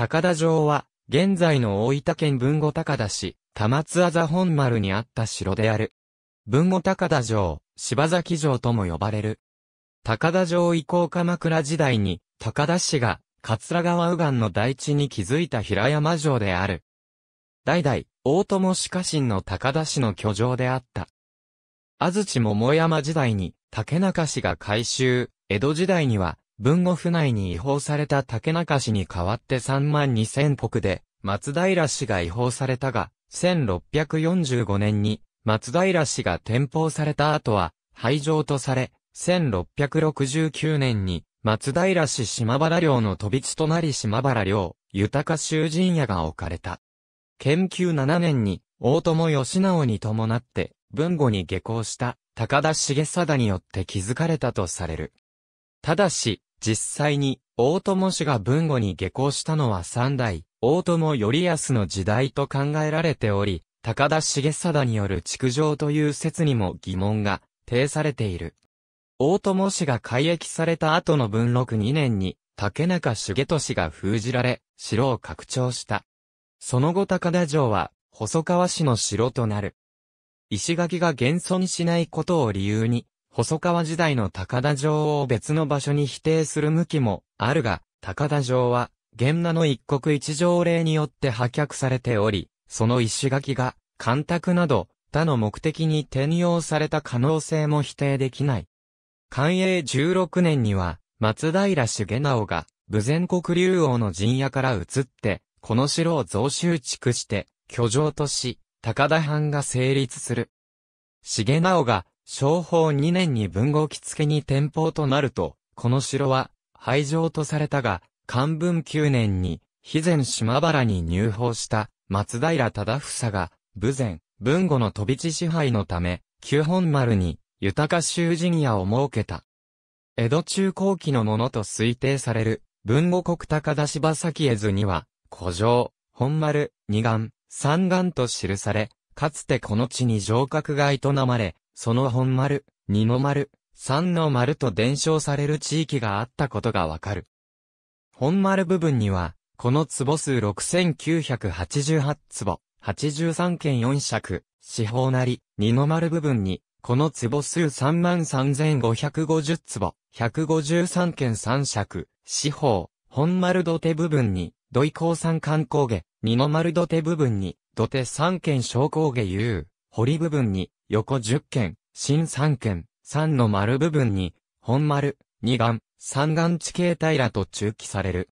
高田城は、現在の大分県文後高田市、玉津あざ本丸にあった城である。文後高田城、柴崎城とも呼ばれる。高田城以降鎌倉時代に、高田氏が、桂川右岸の大地に築いた平山城である。代々、大友氏家臣の高田氏の居城であった。安土桃山時代に、竹中氏が改修、江戸時代には、文後府内に違法された竹中氏に代わって3万2000国で、松平氏が違法されたが、1645年に松平氏が転法された後は廃城とされ、1669年に松平氏島原領の飛び地となり島原領、豊囚人屋が置かれた。研究7年に大友義直に伴って文後に下校した高田重貞によって築かれたとされる。ただし、実際に、大友氏が文後に下校したのは三代、大友頼康の時代と考えられており、高田重貞による築城という説にも疑問が呈されている。大友氏が改役された後の文禄2年に、竹中重俊が封じられ、城を拡張した。その後高田城は、細川氏の城となる。石垣が現存しないことを理由に、細川時代の高田城を別の場所に否定する向きもあるが、高田城は、源名の一国一条例によって破却されており、その石垣が、干拓など、他の目的に転用された可能性も否定できない。寛永16年には、松平重直が、武前国竜王の陣屋から移って、この城を増収築して、居城とし、高田藩が成立する。重直が、商法2年に文豪着付に天保となると、この城は廃城とされたが、漢文9年に、肥前島原に入法した松平忠房が、武前、文後の飛び地支配のため、旧本丸に、豊か囚人屋を設けた。江戸中後期のものと推定される、文後国高田柴崎絵図には、古城、本丸、二岸、三岸と記され、かつてこの地に城郭が営まれ、その本丸、二の丸、三の丸と伝承される地域があったことがわかる。本丸部分には、この壺数6988坪、83件4尺、四方なり、二の丸部分に、この壺数33,550坪、153件3尺、四方、本丸土手部分に、土井鉱山観光下、二の丸土手部分に、土手三軒小工下遊。堀部分に、横10間、新3間、3の丸部分に、本丸、2眼、3眼地形平と中期される。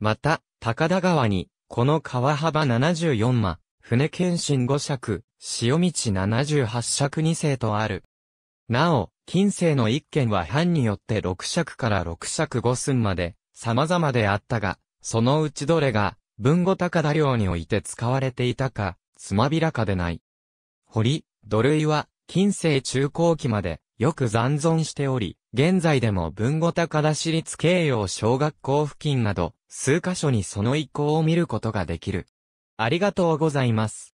また、高田川に、この川幅74間、船検診5尺、潮道78尺2世とある。なお、近世の1件は藩によって6尺から6尺5寸まで、様々であったが、そのうちどれが、文語高田領において使われていたか、つまびらかでない。堀、土塁は、近世中後期まで、よく残存しており、現在でも文後高田市立慶陽小学校付近など、数箇所にその遺構を見ることができる。ありがとうございます。